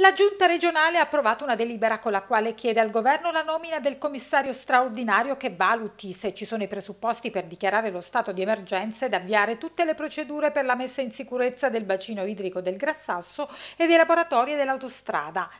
La Giunta regionale ha approvato una delibera con la quale chiede al governo la nomina del commissario straordinario che valuti se ci sono i presupposti per dichiarare lo stato di emergenza ed avviare tutte le procedure per la messa in sicurezza del bacino idrico del Grassasso e dei laboratori dell'autostrada.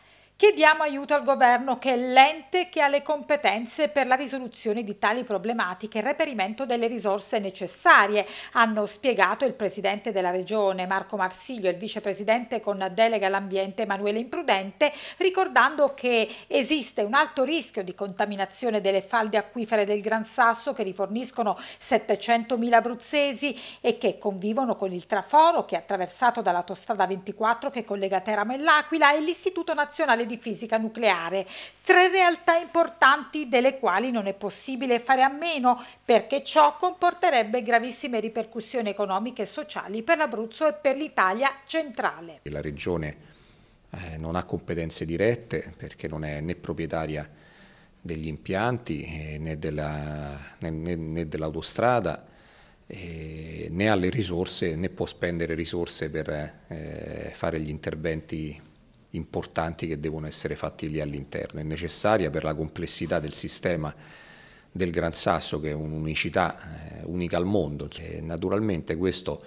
Chiediamo aiuto al governo che è l'ente che ha le competenze per la risoluzione di tali problematiche e il reperimento delle risorse necessarie, hanno spiegato il presidente della regione Marco Marsiglio e il vicepresidente con delega all'ambiente Emanuele Imprudente, ricordando che esiste un alto rischio di contaminazione delle falde acquifere del Gran Sasso che riforniscono 700.000 abruzzesi e che convivono con il traforo che è attraversato dall'autostrada 24 che collega Teramo e L'Aquila e l'Istituto Nazionale di fisica nucleare, tre realtà importanti delle quali non è possibile fare a meno perché ciò comporterebbe gravissime ripercussioni economiche e sociali per l'Abruzzo e per l'Italia centrale. La regione eh, non ha competenze dirette perché non è né proprietaria degli impianti eh, né, della, né, né, né dell'autostrada eh, né ha le risorse né può spendere risorse per eh, fare gli interventi importanti che devono essere fatti lì all'interno. È necessaria per la complessità del sistema del Gran Sasso, che è un'unicità eh, unica al mondo. E naturalmente questo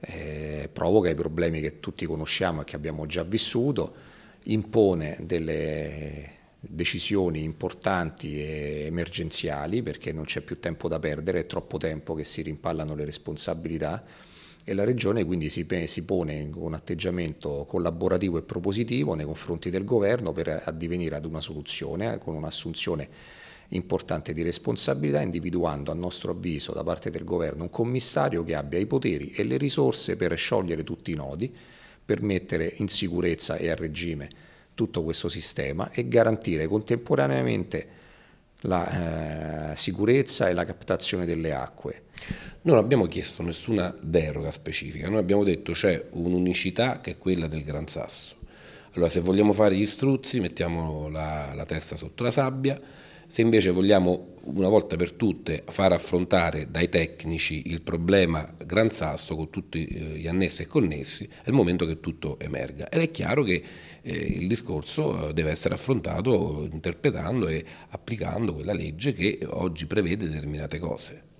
eh, provoca i problemi che tutti conosciamo e che abbiamo già vissuto, impone delle decisioni importanti e emergenziali perché non c'è più tempo da perdere, è troppo tempo che si rimpallano le responsabilità e la Regione quindi si, si pone in un atteggiamento collaborativo e propositivo nei confronti del Governo per addivenire ad una soluzione con un'assunzione importante di responsabilità individuando a nostro avviso da parte del governo un commissario che abbia i poteri e le risorse per sciogliere tutti i nodi, per mettere in sicurezza e a regime tutto questo sistema e garantire contemporaneamente la eh, sicurezza e la captazione delle acque non abbiamo chiesto nessuna deroga specifica, noi abbiamo detto c'è un'unicità che è quella del Gran Sasso. Allora se vogliamo fare gli struzzi mettiamo la, la testa sotto la sabbia, se invece vogliamo una volta per tutte far affrontare dai tecnici il problema Gran Sasso con tutti eh, gli annessi e connessi, è il momento che tutto emerga. Ed è chiaro che eh, il discorso eh, deve essere affrontato interpretando e applicando quella legge che oggi prevede determinate cose.